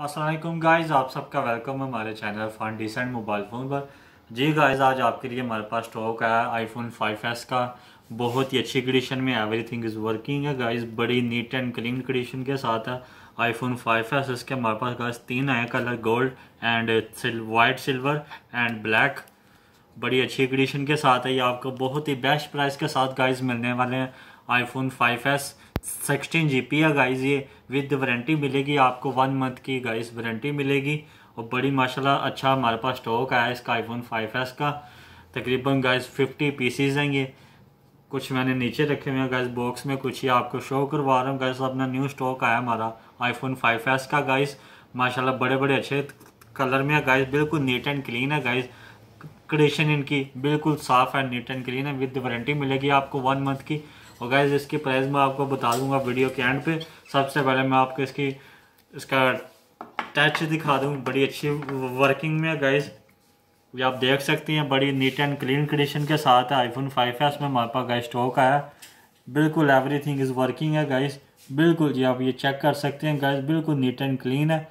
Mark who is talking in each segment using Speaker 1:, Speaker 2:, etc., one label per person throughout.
Speaker 1: Aslam guys आप सबका welcome है हमारे channel Irfan decent mobile phone पर जी गाइज आज आपके लिए हमारे पास स्टॉक है आईफोन 5s का बहुत ही अच्छी कंडीशन में एवरीथिंग इज़ वर्किंग है गाइज बड़ी नीट एंड क्लीन कंडीशन के साथ है आईफोन 5s इसके हमारे पास गाइज तीन आए colour gold and white silver and black बड़ी अच्छी कंडीशन के साथ है ये आपको बहुत ही बेस्ट प्राइस के साथ गाइज मिलने वाले हैं आईफोन 5s 16 पी है गाइज़ ये विद वारंटी मिलेगी आपको वन मंथ की गाइस वारंटी मिलेगी और बड़ी माशाल्लाह अच्छा हमारे पास स्टॉक आया है इसका आईफोन 5s का तकरीबन गाइस 50 पीसीज हैं ये कुछ मैंने नीचे रखे हुए हैं गाइस बॉक्स में कुछ ही आपको शो करवा रहा हूँ गाइस अपना न्यू स्टॉक आया हमारा आईफोन 5s का गाइस माशाला बड़े बड़े अच्छे कलर में है गाइस बिल्कुल नीट एंड क्लीन है गाइज कंडीशन इनकी बिल्कुल साफ़ है नीट एंड क्लीन है विद वारंटी मिलेगी आपको वन मंथ की और गैस इसकी प्राइस मैं आपको बता दूंगा वीडियो के एंड पे सबसे पहले मैं आपको इसकी इसका टच दिखा दूँ बड़ी अच्छी वर्किंग में गैस ये आप देख सकती हैं बड़ी नीट एंड क्लीन कंडीशन के साथ है आईफोन फाइव एस में हमारे पास गैस स्टॉक आया बिल्कुल एवरीथिंग इज़ वर्किंग है गैस बिल्कुल जी आप ये चेक कर सकते हैं गैस बिल्कुल नीट एंड क्लीन है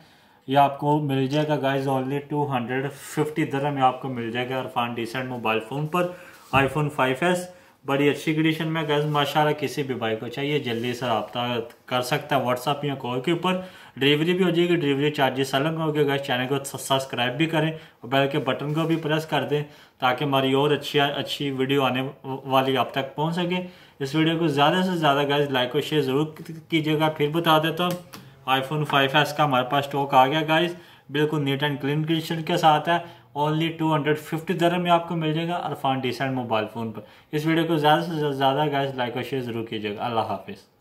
Speaker 1: ये आपको मिल जाएगा guys only two hundred fifty दर में आपको मिल जाएगा अरफान डिसेंट मोबाइल फ़ोन पर आईफोन एस बड़ी अच्छी कंडीशन में गैस माशाल्लाह किसी भी भाई को चाहिए जल्दी से रबता कर सकता है व्हाट्सअप या कॉल के ऊपर डिलीवरी भी हो जाएगी डिलीवरी चार्जेस अलग गए गैस चैनल को सब्सक्राइब भी करें और बैल के बटन को भी प्रेस कर दें ताकि हमारी और अच्छी अच्छी वीडियो आने वाली आप तक पहुँच सके इस वीडियो को ज़्यादा से ज़्यादा गैस लाइक और शेयर ज़रूर कीजिएगा फिर बता देता हूँ आईफोन फाइव एस का हमारे पास स्टॉक आ गया गाइज़ बिल्कुल नीट एंड क्लीन कंडीशन के साथ है ओनली टू हंड्रेड फिफ्टी दरम में आपको मिल जाएगा अरफान डिसेंट मोबाइल फ़ोन पर इस वीडियो को ज़्यादा से ज़्यादा गैस लाइक और शेयर ज़रूर कीजिएगा अल्लाह हाफिज़